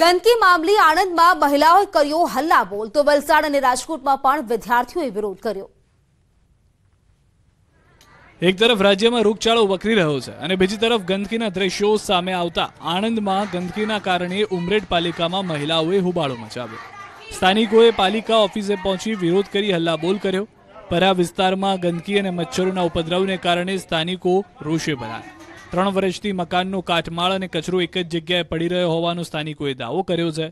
ગંદકી મામલે આણંદમાં મહિલાઓએ કર્યો હલ્લા બોલ તો વલસાડ અને રાજકોટમાં પણ વિદ્યાર્થીઓએ વિરોધ કર્યો એક તરફ રાજ્યમાં રોગચાળો વકરી રહ્યો છે અને બીજી તરફ ગંદકીના દ્રશ્યો સામે આવતા આણંદમાં ગંદકીના કારણે ઉમરેડ પાલિકામાં મહિલાઓએ હુબાળો મચાવ્યો સ્થાનિકોએ પાલિકા ઓફિસે પહોંચી વિરોધ કરી હલ્લા બોલ કર્યો પરા વિસ્તારમાં ગંદકી અને મચ્છરોના ઉપદ્રવને કારણે સ્થાનિકો રોષે ભરાયા ત્રણ વર્ષથી મકાનનું કાટમાળ અને કચરો એક જ જગ્યાએ પડી રહ્યો હોવાનો સ્થાનિકોએ દાવો કર્યો છે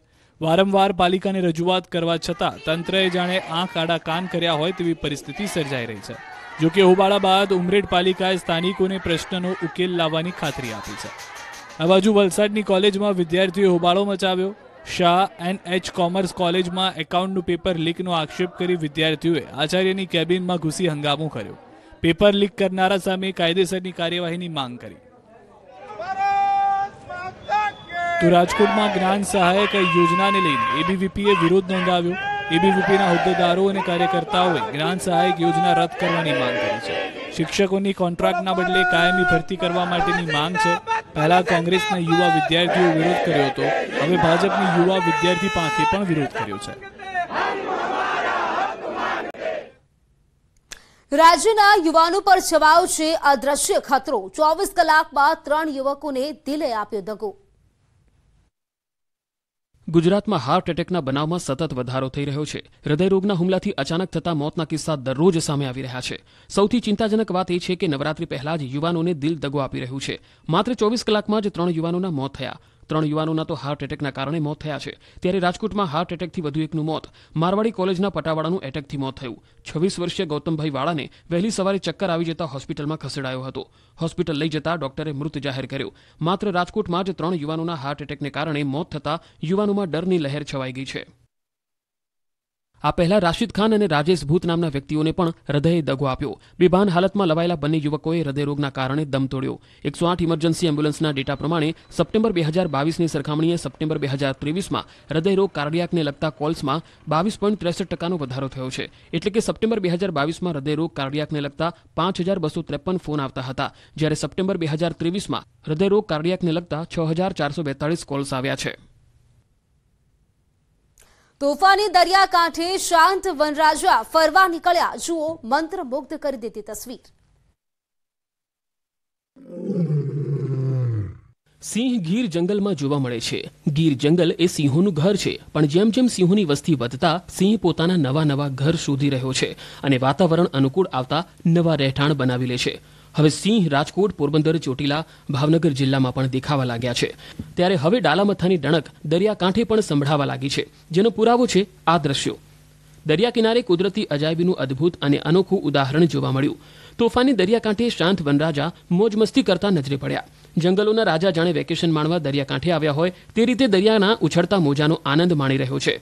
વારંવાર પાલિકાને રજૂઆત કરવા છતાં તંત્રએ જાણે આંખ આડા કાન કર્યા હોય તેવી પરિસ્થિતિ સર્જાઈ રહી છે જોકે હોબાળા બાદ ઉમરેડ પાલિકાએ સ્થાનિકોને પ્રશ્નનો ઉકેલ લાવવાની ખાતરી આપી છે આ બાજુ વલસાડની કોલેજમાં વિદ્યાર્થીઓએ હોબાળો મચાવ્યો શાહ એન એચ કોમર્સ કોલેજમાં એકાઉન્ટનું પેપર લીકનો આક્ષેપ કરી વિદ્યાર્થીઓએ આચાર્યની કેબિનમાં ઘૂસી હંગામો કર્યો પેપર લીક કરનારા સામે કાયદેસરની કાર્યવાહીની માંગ કરી તો રાજકોટમાં જ્ઞાન સહાયક યોજનાને લઈને એબીવીપીએ વિરોધ નોંધાવ્યો એબીવીપીના હોદ્દેદારો અને કાર્યકર્તાઓએ જ્ઞાન સહાયક યોજના રદ કરવાની માંગ કરી છે શિક્ષકોની કોન્ટ્રાક્ટના બદલે કાયમી ભરતી કરવા માટેની માંગ છે પહેલા કોંગ્રેસના યુવા વિદ્યાર્થીઓ વિરોધ કર્યો હતો હવે ભાજપની યુવા વિદ્યાર્થી પાસે પણ વિરોધ કર્યો છે રાજ્યના યુવાનો પર છવાયો છે અદ્રશ્ય ખતરો ચોવીસ કલાકમાં ત્રણ યુવકોને દિલે આપ્યો દગો ગુજરાતમાં હાર્ટ એટેકના બનાવમાં સતત વધારો થઈ રહ્યો છે હૃદયરોગના હુમલાથી અચાનક થતા મોતના કિસ્સા દરરોજ સામે આવી રહ્યા છે સૌથી ચિંતાજનક વાત એ છે કે નવરાત્રી પહેલા જ યુવાનોને દિલ દગો આપી રહ્યું છે માત્ર ચોવીસ કલાકમાં જ ત્રણ યુવાનોના મોત થયા ત્રણ યુવાનોના તો હાર્ટ એટેકના કારણે મોત થયા છે ત્યારે રાજકોટમાં હાર્ટ એટેકથી વધુ એકનું મોત મારવાડી કોલેજના પટાવાળાનું એટેકથી મોત થયું છવ્વીસ વર્ષીય ગૌતમભાઈ વાળાને વહેલી સવારે ચક્કર આવી જતા હોસ્પિટલમાં ખસેડાયો હતો હોસ્પિટલ લઈ જતા ડોક્ટરે મૃત જાહેર કર્યો માત્ર રાજકોટમાં જ ત્રણ યુવાનોના હાર્ટ એટેકને કારણે મોત થતા યુવાનોમાં ડરની લહેર છવાઈ ગઈ છે આ પહેલા રાશિદ ખાન અને રાજેશ ભૂત નામના વ્યક્તિઓને પણ હૃદયે દગો આપ્યો બેભાન હાલતમાં લવાયેલા બંને યુવકોએ હૃદયરોગના કારણે દમ તોડ્યો એકસો આઠ ઇમરજન્સી એમ્બ્યુલન્સના ડેટા પ્રમાણે સપ્ટેમ્બર બે હજાર બાવીસની સરખામણીએ સપ્ટેમ્બર બે હજાર ત્રેવીસમાં હૃદયરોગ કાર્ડિયાકને લગતા કોલ્સમાં બાવીસ પોઈન્ટ ત્રેસઠ ટકાનો વધારો થયો છે એટલે કે સપ્ટેમ્બર બે હજાર બાવીસમાં હૃદયરોગ કાર્ડિયાકને લગતા પાંચ હજાર બસો ત્રેપન ફોન આવતા હતા જ્યારે સપ્ટેમ્બર બે હજાર ત્રેવીસમાં હૃદયરોગ કાર્ડિયાકને લગતા છ હજાર ચારસો બેતાળીસ કોલ્સ આવ્યા છે તોફાની દરિયાકાંઠે શાંત વનરાજા ફરવા નીકળ્યા જુઓ મંત્રમુગ્ધ કરી દેતી તસવીર સિંહ ગીર જંગલમાં જોવા મળે છે ગીર જંગલ એ સિંહોનું ઘર છે પણ જેમ જેમ સિંહોની વસ્તી વધતા સિંહ પોતાના નવા નવા ઘર શોધી રહ્યો છે અને વાતાવરણ અનુકૂળ આવતા નવા રહેઠાણ બનાવી લે છે હવે સિંહ રાજકોટ પોરબંદર ચોટીલા ભાવનગર જિલ્લામાં પણ દેખાવા લાગ્યા છે ત્યારે હવે ડાલામથાની ડણક દરિયાકાંઠે પણ સંભળાવા લાગી છે જેનો પુરાવો છે આ દ્રશ્યો દરિયા કિનારે કુદરતી અજાયબીનું અદ્ભુત અને અનોખું ઉદાહરણ જોવા મળ્યું તોફાની દરિયાકાંઠે શાંત વનરાજા મોજ મસ્તી કરતા નજરે પડ્યા જંગલોના રાજા જાણે વેકેશન માણવા દરિયાકાંઠે આવ્યા હોય તે રીતે દરિયાના ઉછળતા મોજાનો આનંદ માણી રહ્યો છે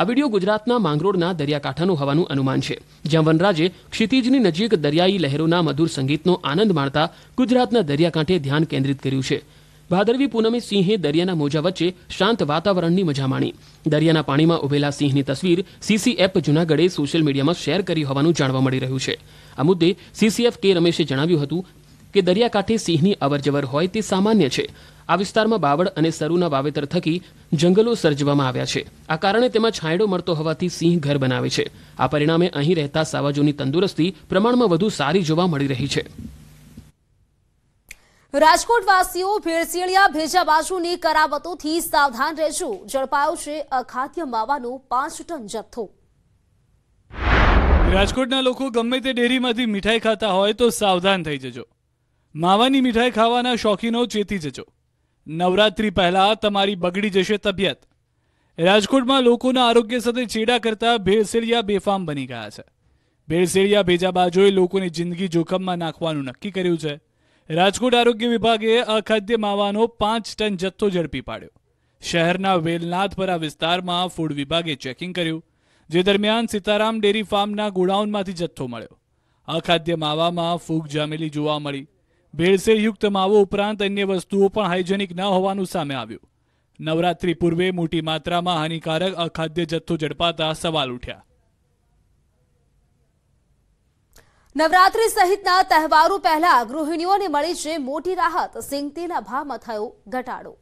આ વિડીયો ગુજરાતના માંગરોળના દરિયાકાંઠાનો હોવાનું અનુમાન છે જ્યાં વનરાજે ક્ષિતિજની નજીક દરિયાઈ લહેરોના મધુર સંગીતનો આનંદ માણતા ગુજરાતના દરિયાકાંઠે ધ્યાન કેન્દ્રિત કર્યું છે ભાદરવી પૂનમે સિંહે દરિયાના મોજા વચ્ચે શાંત વાતાવરણની મજા માણી દરિયાના પાણીમાં ઉભેલા સિંહની તસવીર સીસીએફ જૂનાગઢે સોશિયલ મીડિયામાં શેર કરી હોવાનું જાણવા મળી રહ્યું છે આ મુદ્દે સીસીએફ કે રમેશે જણાવ્યું હતું કે દરિયાકાંઠે સિંહની અવરજવર હોય તે સામાન્ય છે આ વિસ્તારમાં બાવળ અને સરુના વાવેતર થકી જંગલો સર્જવામાં આવ્યા છે આ કારણે તેમાં છાંયડો મળતો હોવાથી સિંહ ઘર બનાવે છે આ પરિણામે અહીં રહેતા સાવાજોની તંદુરસ્તી પ્રમાણમાં વધુ સારી જોવા મળી રહી છે રાજકોટવાસીઓ ભેળસેળિયા ભેજાબાજુની કરાવતોથી સાવધાન રહેજો ઝડપાયો છે અખાદ્ય માવાનો પાંચ ટન જથ્થો રાજકોટના લોકો ગમે તે ડેરીમાંથી મીઠાઈ ખાતા હોય તો સાવધાન થઈ જજો માવાની મીઠાઈ ખાવાના શોખીનો ચેતી જજો નવરાત્રી પહેલા તમારી બગડી જશે તબિયત રાજકોટમાં લોકોના આરોગ્ય સાથે ચેડા કરતા ભેળસેળિયા બેફામ બની ગયા છે ભેળસેળિયા બાજુએ લોકોની જિંદગી જોખમમાં નાખવાનું નક્કી કર્યું છે રાજકોટ આરોગ્ય વિભાગે અખાદ્ય માવાનો પાંચ ટન જથ્થો ઝડપી પાડ્યો શહેરના વેલનાથપરા વિસ્તારમાં ફૂડ વિભાગે ચેકિંગ કર્યું જે દરમિયાન સીતારામ ડેરી ફાર્મના ગોડાઉનમાંથી જથ્થો મળ્યો અખાદ્ય માવામાં ફૂગ જામેલી જોવા મળી ભેળસેળયુક્ત માવો ઉપરાંત અન્ય વસ્તુઓ પણ હાઇજેનિક ન હોવાનું સામે આવ્યું નવરાત્રી પૂર્વે મોટી માત્રામાં હાનિકારક અખાદ્ય જથ્થો ઝડપાતા સવાલ ઉઠ્યા નવરાત્રિ સહિતના તહેવારો પહેલા ગૃહિણીઓને મળી છે મોટી રાહત સિંગતેલના ભાવમાં થયો ઘટાડો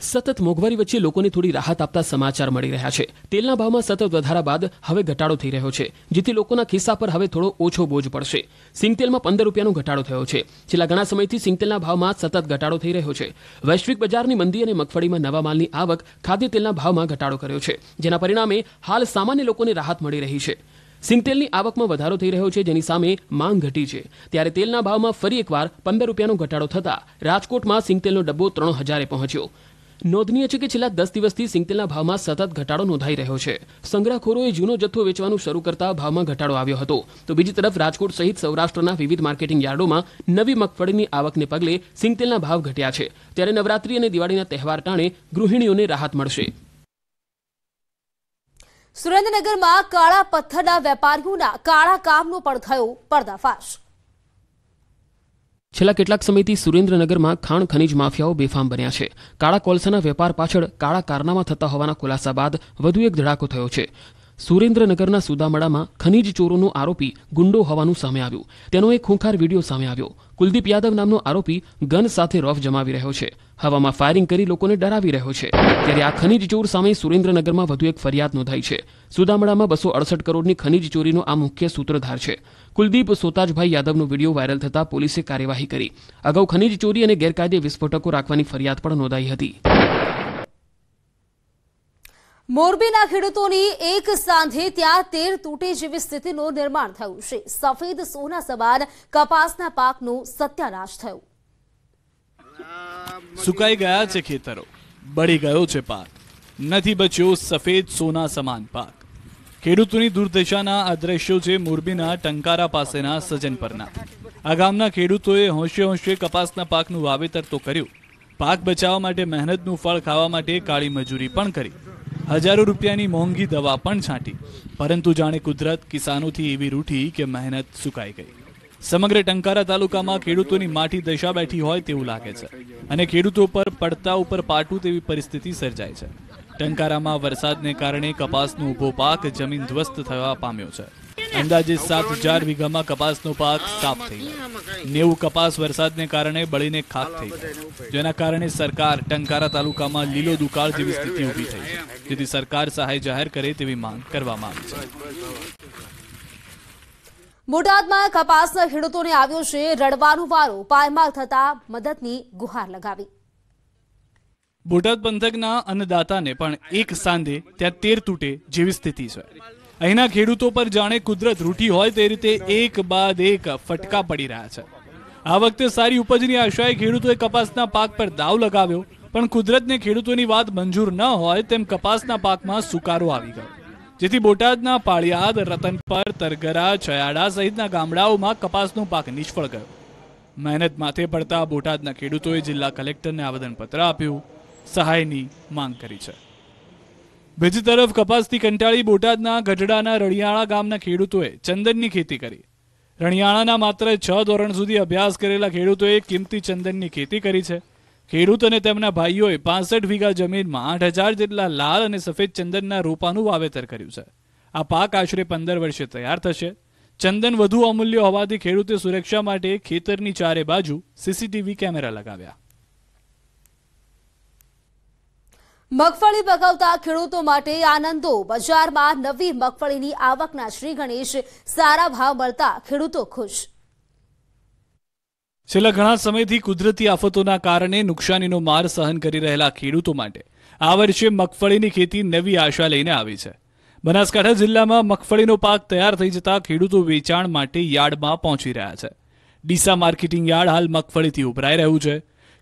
સતત મોંઘવારી વચ્ચે લોકોને થોડી રાહત આપતા સમાચાર મળી રહ્યા છે તેલના ભાવમાં સતત વધારા બાદ હવે ઘટાડો થઈ રહ્યો છે જેથી લોકોના ખિસ્સા પર હવે થોડો ઓછો બોજ પડશે સિંગતેલમાં પંદર રૂપિયાનો ઘટાડો થયો છે છેલ્લા ઘણા સમયથી સિંગતેલના ભાવમાં સતત ઘટાડો થઈ રહ્યો છે વૈશ્વિક બજારની મંદી અને મગફળીમાં નવા માલની આવક ખાદ્ય તેલના ભાવમાં ઘટાડો કર્યો છે જેના પરિણામે હાલ સામાન્ય લોકોને રાહત મળી રહી છે સિંગતેલની આવકમાં વધારો થઈ રહ્યો છે જેની સામે માંગ ઘટી છે ત્યારે તેલના ભાવમાં ફરી એકવાર પંદર રૂપિયાનો ઘટાડો થતાં રાજકોટમાં સિંગતેલનો ડબ્બો ત્રણ હજારે પહોંચ્યો નોંધનીય છે કે છેલ્લા દસ દિવસથી સિંગતેલના ભાવમાં સતત ઘટાડો નોંધાઈ રહ્યો છે સંગ્રહખોરોએ જૂનો જથ્થો વેચવાનું શરૂ કરતા ભાવમાં ઘટાડો આવ્યો હતો તો બીજી તરફ રાજકોટ સહિત સૌરાષ્ટ્રના વિવિધ માર્કેટિંગ યાર્ડોમાં નવી મગફળીની આવકને પગલે સિંગતેલના ભાવ ઘટ્યા છે ત્યારે નવરાત્રી અને દિવાળીના તહેવાર ટાણે ગૃહિણીઓને રાહત મળશે સુરેન્દ્રનગરમાં કાળા પથ્થરના વેપારીઓના કાળા કામનો પણ થયો પર્દાફાશ છેલ્લા કેટલાક સમયથી સુરેન્દ્રનગરમાં ખાણ ખનીજ માફિયાઓ બેફામ બન્યા છે કાળા કોલસાના વેપાર પાછળ કાળા કારનામા થતા હોવાના ખુલાસા બાદ વધુ એક ધડાકો થયો છે સુરેન્દ્રનગરના સુદામડામાં ખનીજ ચોરોનો આરોપી ગુંડો હોવાનું સામે આવ્યું તેનો એક ખૂંખાર વિડીયો સામે આવ્યો કુલદીપ યાદવ નામનો આરોપી ગન સાથે રફ જમાવી રહ્યો છે હવામાં ફાયરિંગ કરી લોકોને ડરાવી રહ્યો છે ત્યારે આ ખનીજ ચોર સામે સુરેન્દ્રનગરમાં વધુ એક ફરિયાદ નોંધાઈ છે સુદામડામાં બસો અડસઠ કરોડની ખનીજ ચોરીનો આ મુખ્ય સૂત્રધાર છે કુલદીપ સોતાજભાઈ યાદવનો વિડીયો વાયરલ થતાં પોલીસે કાર્યવાહી કરી અગાઉ ખનીજ ચોરી અને ગેરકાયદે વિસ્ફોટકો રાખવાની ફરિયાદ પણ નોંધાઈ હતી મોરબીના ખેડૂતોની એક સાંધે ત્યાં તેર તૂટે જેવી સ્થિતિનું નિર્માણ થયું છે સફેદ સોના સમાન કપાસના પાકનું સત્યાનાશ થયું સુકાઈ ગયા છે ખેતરો બળી ગયો છે પાક નથી બચ્યો સફેદ સોના સમાન પાક ખેડૂતોની દુર્દશાના આ દ્રશ્યો છે મોરબીના ટંકારા પાસેના સજન પરના આ ગામના ખેડૂતોએ હોંશે હોંશે કપાસના પાકનું વાવેતર તો કર્યું પાક બચાવવા માટે મહેનતનું ફળ ખાવા માટે કાળી મજૂરી પણ કરી હજારો રૂપિયાની મોંઘી દવા પણ છાંટી પરંતુ જાણે કુદરત કિસાનોથી એવી રૂઠી કે મહેનત સુકાઈ ગઈ સમગ્ર ટંકારા તાલુકામાં ખેડૂતોની માઠી દશા બેઠી હોય તેવું લાગે છે અને ખેડૂતો પર પડતા ઉપર પાટું તેવી પરિસ્થિતિ સર્જાય છે ટંકારામાં વરસાદને કારણે કપાસનો ઊભો પાક જમીન ધ્વસ્ત થવા પામ્યો છે અંદાજે સાત હજાર વીઘામાં કપાસનો પાક સાફ થઈ નેવું કપાસ વરસાદને કારણે બળીને ખાક થઈ જેના કારણે સરકાર ટંકારા તાલુકામાં લીલો દુકાળ જેવી સ્થિતિ ઊભી થઈ જેથી સરકાર સહાય જાહેર કરે તેવી માંગ કરવામાં આવી છે બોટાદમાં કપાસના ખેડૂતોને આવ્યો છે રડવાનું વારો પાયમાલ થતા મદદની ગુહાર લગાવી બોટાદ પંથકના અન્નદાતાને પણ એક સાંધે ત્યાં તેર તૂટે જેવી સ્થિતિ છે અહીંના ખેડૂતો પર જાણે કુદરત રૂઠી હોય તે રીતે એક બાદ એક ફટકા પડી રહ્યા છે આ વખતે સારી ઉપજની આશાએ ખેડૂતોએ કપાસના પાક પર દાવ લગાવ્યો પણ કુદરતને ખેડૂતોની વાત મંજૂર ન હોય તેમ કપાસના પાકમાં સુકારો આવી ગયો જેથી બોટાદના પાળિયાદ રતનપર તરગરા છયાડા સહિતના ગામડાઓમાં કપાસનો પાક નિષ્ફળ ગયો મહેનત માથે પડતા બોટાદના ખેડૂતોએ જિલ્લા કલેક્ટરને આવેદનપત્ર આપ્યું સહાયની માંગ કરી છે બીજી તરફ કપાસથી કંટાળી બોટાદના ગઢડાના રણિયાળા ગામના ખેડૂતોએ ચંદનની ખેતી કરી રણિયાળાના માત્ર છ ધોરણ સુધી અભ્યાસ કરેલા ખેડૂતોએ કિંમતી ચંદનની ખેતી કરી છે ખેડૂત અને તેમના ભાઈઓએ પાસઠ વીઘા જમીનમાં આઠ હજાર જેટલા લાલ અને સફેદ ચંદનના રોપાનું વાવેતર કર્યું છે આ પાક આશરે પંદર વર્ષે તૈયાર થશે ચંદન વધુ અમૂલ્ય હોવાથી ખેડૂતે સુરક્ષા માટે ખેતરની ચારે બાજુ સીસીટીવી કેમેરા લગાવ્યા મગફળી પકવતા ખેડૂતો માટે આનંદો બજારમાં નવી મગફળીની આવકના શ્રી ગણેશ સારા ભાવ મળતા ખેડૂતો ખુશ છેલ્લા ઘણા સમયથી કુદરતી આફતોના કારણે નુકસાનીનો માર સહન કરી રહેલા ખેડૂતો માટે આ વર્ષે મગફળીની ખેતી નવી આશા લઈને આવી છે બનાસકાંઠા જિલ્લામાં મગફળીનો પાક તૈયાર થઈ જતા ખેડૂતો વેચાણ માટે યાર્ડમાં પહોંચી રહ્યા છે ડીસા માર્કેટિંગ યાર્ડ હાલ મગફળીથી ઉભરાઈ રહ્યું છે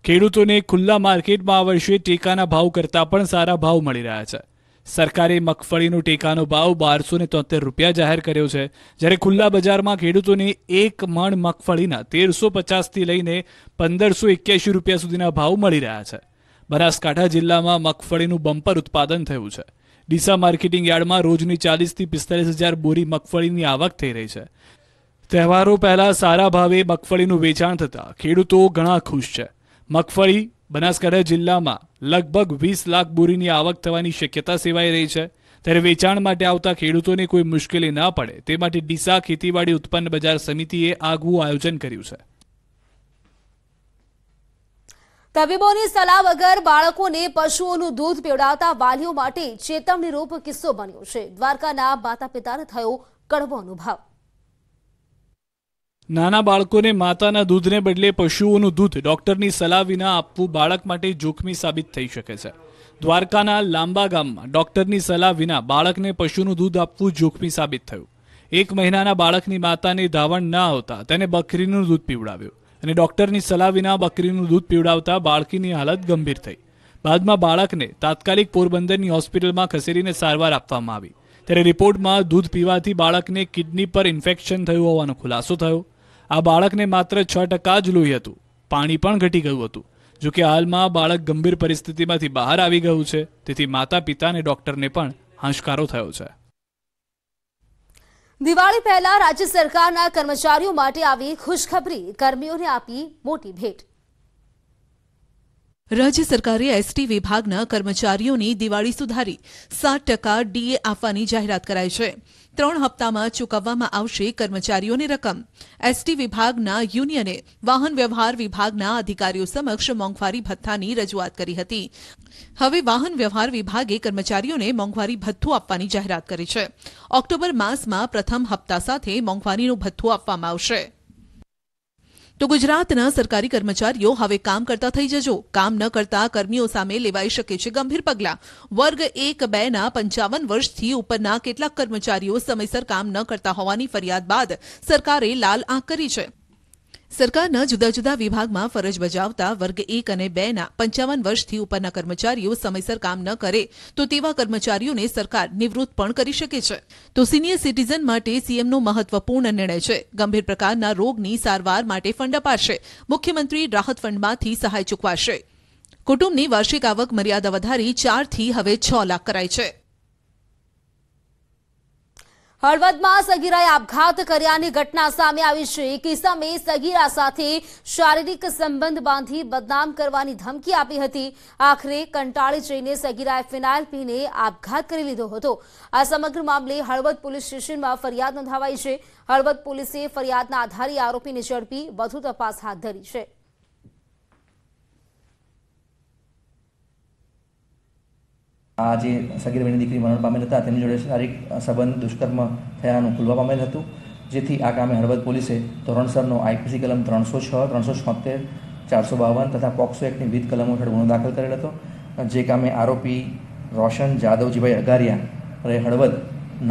ખેડૂતોને ખુલ્લા માર્કેટમાં આ વર્ષે ટેકાના ભાવ કરતાં પણ સારા ભાવ મળી રહ્યા છે સરકારે મગફળીનો ટેકાનો ભાવ બારસો ને તોતેર રૂપિયા જાહેર કર્યો છે જ્યારે ખુલ્લા બજારમાં ખેડૂતોને એક મણ મગફળીના તેરસો પચાસથી લઈને પંદરસો એક્યાસી રૂપિયા સુધીના ભાવ મળી રહ્યા છે બનાસકાંઠા જિલ્લામાં મગફળીનું બમ્પર ઉત્પાદન થયું છે ડીસા માર્કેટિંગ યાર્ડમાં રોજની ચાલીસથી પિસ્તાલીસ હજાર બોરી મગફળીની આવક થઈ રહી છે તહેવારો પહેલાં સારા ભાવે મગફળીનું વેચાણ થતાં ખેડૂતો ઘણા ખુશ છે મગફળી બનાસકાંઠા જિલ્લામાં લગભગ વીસ લાખ બોરીની આવક થવાની શક્યતા સેવાઈ રહી છે ત્યારે વેચાણ માટે આવતા ખેડૂતોને કોઈ મુશ્કેલી ન પડે તે માટે ડીસા ખેતીવાડી ઉત્પન્ન બજાર સમિતિએ આગવું આયોજન કર્યું છે તબીબોની સલાહ વગર બાળકોને પશુઓનું દૂધ પીવડાવતા વાલીઓ માટે ચેતવણીરૂપ કિસ્સો બન્યો છે દ્વારકાના માતા પિતાને થયો કડવો અનુભવ નાના બાળકોને માતાના દૂધને બદલે પશુઓનું દૂધ ડોક્ટરની સલાહ વિના આપવું બાળક માટે જોખમી સાબિત થઈ શકે છે દ્વારકાના લાંબા ગામમાં ડોક્ટરની સલાહ વિના બાળકને પશુનું દૂધ આપવું જોખમી સાબિત થયું એક મહિનાના બાળકની માતાને ધાવણ ન આવતા તેને બકરીનું દૂધ પીવડાવ્યું અને ડોક્ટરની સલાહ વિના બકરીનું દૂધ પીવડાવતા બાળકીની હાલત ગંભીર થઈ બાદમાં બાળકને તાત્કાલિક પોરબંદરની હોસ્પિટલમાં ખસેડીને સારવાર આપવામાં આવી ત્યારે રિપોર્ટમાં દૂધ પીવાથી બાળકને કિડની પર ઇન્ફેક્શન થયું હોવાનો ખુલાસો થયો આ બાળકને માત્ર છ ટકા જ લોહી હતું પાણી પણ ઘટી ગયું હતું જોકે હાલમાં બાળક ગંભીર પરિસ્થિતિમાંથી બહાર આવી ગયું છે તેથી માતા પિતા અને ડોક્ટરને પણ હાશકારો થયો છે દિવાળી પહેલા રાજ્ય સરકારના કર્મચારીઓ માટે આવી ખુશખબરી કર્મીઓને આપી મોટી ભેટ રાજ્ય સરકારે એસટી વિભાગના કર્મચારીઓની દિવાળી સુધારી સાત ટકા ડીએ આપવાની જાહેરાત કરાઈ છે ત્રણ હપ્તામાં ચૂકવવામાં આવશે કર્મચારીઓની રકમ એસટી વિભાગના યુનિયને વાહન વ્યવહાર વિભાગના અધિકારીઓ સમક્ષ મોંઘવારી ભથ્થાની રજૂઆત કરી હતી હવે વાહન વ્યવહાર વિભાગે કર્મચારીઓને મોંઘવારી ભથ્થું આપવાની જાહેરાત કરી છે ઓક્ટોબર માસમાં પ્રથમ હપ્તા સાથે મોંઘવારીનું ભથ્થું આપવામાં આવશે તો ગુજરાતના સરકારી કર્મચારીઓ હવે કામ કરતા થઈ જજો કામ ન કરતા કર્મીઓ સામે લેવાઈ શકે છે ગંભીર પગલાં વર્ગ એક બે ના પંચાવન વર્ષથી ઉપરના કેટલાક કર્મચારીઓ સમયસર કામ ન કરતા હોવાની ફરિયાદ બાદ સરકારે લાલ આંખ કરી છે સરકારના જુદા જુદા વિભાગમાં ફરજ બજાવતા વર્ગ એક અને બે ના પંચાવન વર્ષથી ઉપરના કર્મચારીઓ સમયસર કામ ન કરે તો તેવા કર્મચારીઓને સરકાર નિવૃત્ત પણ કરી શકે છે તો સિનિયર સિટીઝન માટે સીએમનો મહત્વપૂર્ણ નિર્ણય છે ગંભીર પ્રકારના રોગની સારવાર માટે ફંડ અપાશે મુખ્યમંત્રી રાહત ફંડમાંથી સહાય ચૂકવાશે કુટુંબની વાર્ષિક આવક મર્યાદા વધારી ચારથી હવે છ લાખ કરાઈ છે હળવદમાં સગીરાએ આપઘાત કર્યાની ઘટના સામે આવી છે કિસ્સામે સગીરા સાથે શારીરિક સંબંધ બાંધી બદનામ કરવાની ધમકી આપી હતી આખરે કંટાળી જઈને સગીરાએ ફિનાઇલ પીને આપઘાત કરી લીધો હતો આ સમગ્ર મામલે હળવદ પોલીસ સ્ટેશનમાં ફરિયાદ નોંધાવાઈ છે હળવદ પોલીસે ફરિયાદના આધારે આરોપીને ઝડપી વધુ તપાસ હાથ ધરી છે આ જે સગીરભાઈની દીકરી મરણ પામેલ હતા તેની જોડે શારીરિક સંબંધ દુષ્કર્મ થયાનું ખુલવા પામેલ હતું જેથી આ કામે હળવદ પોલીસે ધોરણસરનો આઈપીસી કલમ ત્રણસો છ ત્રણસો છોતેર ચારસો બાવન તથા પોક્સો એક્ટની વિવિધ કલમો હેઠળ ગુનો દાખલ કરેલ હતો જે કામે આરોપી રોશન જાદવજીભાઈ અગારિયા અને હળવદ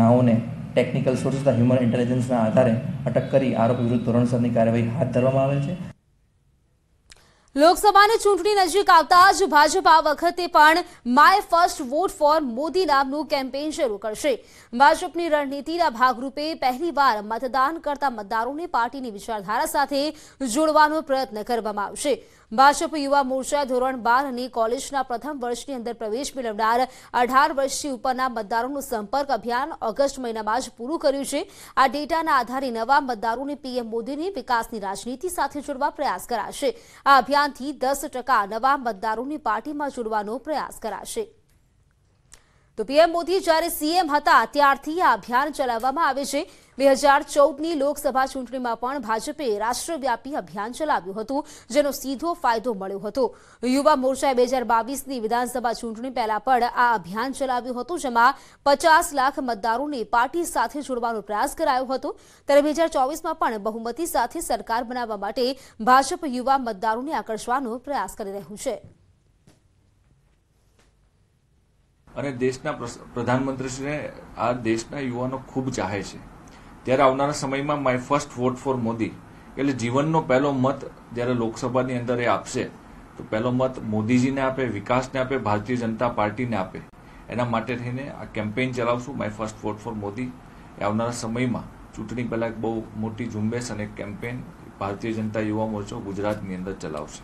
નાઓને ટેકનિકલ સોર્સ તથા હ્યુમન ઇન્ટેલિજન્સના આધારે અટક કરી આરોપી વિરુદ્ધ ધોરણસરની કાર્યવાહી હાથ ધરવામાં આવેલ છે લોકસભાની ચૂંટણી નજીક આવતા જ ભાજપ આ વખતે પણ my first vote for Modi નામનું કેમ્પેઇન શરૂ કરશે ભાજપની રણનીતિના ભાગરૂપે પહેલીવાર મતદાન કરતા મતદારોને પાર્ટીની વિચારધારા સાથે જોડવાનો પ્રયત્ન કરવામાં આવશે ભાજપ યુવા મોરચા ધોરણ બાર અને કોલેજના પ્રથમ વર્ષની અંદર પ્રવેશ મેળવનાર અઢાર વર્ષથી ઉપરના મતદારોનું સંપર્ક અભિયાન ઓગસ્ટ મહિનામાં જ પૂરું કર્યું છે આ ડેટાના આધારે નવા મતદારોને પીએમ મોદીની વિકાસની રાજનીતિ સાથે જોડવા પ્રયાસ કરાશે આ અભિયાનથી દસ નવા મતદારોની પાર્ટીમાં જોડવાનો પ્રયાસ કરાશે તો પીએમ મોદી જ્યારે સીએમ હતા ત્યારથી આ અભિયાન ચલાવવામાં આવે છે બે હજાર ચૌદની લોકસભા ચૂંટણીમાં પણ ભાજપે રાષ્ટ્રવ્યાપી અભિયાન ચલાવ્યું હતું જેનો સીધો ફાયદો મળ્યો હતો યુવા મોરચાએ બે હજાર બાવીસની વિધાનસભા ચૂંટણી પહેલા પણ આ અભિયાન ચલાવ્યું હતું જેમાં પચાસ લાખ મતદારોને પાર્ટી સાથે જોડવાનો પ્રયાસ કરાયો હતો ત્યારે બે હજાર ચોવીસમાં પણ બહુમતી સાથે સરકાર બનાવવા માટે ભાજપ યુવા મતદારોને આકર્ષવાનો પ્રયાસ કરી રહ્યું છે અને દેશના પ્રધાનમંત્રીશ્રીને આ દેશના યુવાનો ખૂબ ચાહે છે ત્યારે આવનારા સમયમાં my first vote for Modi એટલે જીવનનો પહેલો મત જ્યારે લોકસભાની અંદર એ આપશે તો પહેલો મત મોદીજીને આપે વિકાસને આપે ભારતીય જનતા પાર્ટીને આપે એના માટે થઈને આ કેમ્પેઇન ચલાવશું my first vote for Modi એ આવનારા સમયમાં ચૂંટણી પહેલાં એક બહુ મોટી ઝુંબેશ અને કેમ્પેઇન ભારતીય જનતા યુવા મોરચો ગુજરાતની અંદર ચલાવશે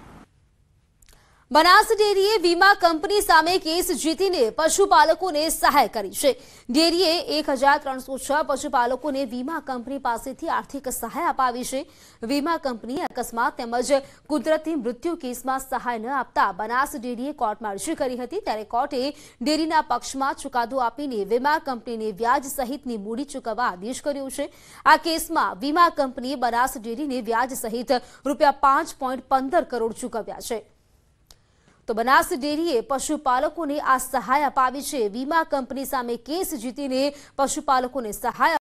બનાસ ડેરીએ વીમા કંપની સામે કેસ જીતીને પશુપાલકોને સહાય કરી છે ડેરીએ એક પશુપાલકોને વીમા કંપની પાસેથી આર્થિક સહાય અપાવી છે વીમા કંપનીએ અકસ્માત તેમજ કુદરતી મૃત્યુ કેસમાં સહાય ન આપતા બનાસ ડેરીએ કોર્ટમાં અરજી કરી હતી ત્યારે કોર્ટે ડેરીના પક્ષમાં ચુકાદો આપીને વીમા કંપનીને વ્યાજ સહિતની મૂડી ચૂકવવા આદેશ કર્યો છે આ કેસમાં વીમા કંપનીએ બનાસ ડેરીને વ્યાજ સહિત રૂપિયા પાંચ કરોડ ચૂકવ્યા છે તો બનાસ ડેરીએ પશુપાલકોને આ સહાય અપાવી છે વીમા કંપની સામે કેસ જીતીને પશુપાલકોને સહાય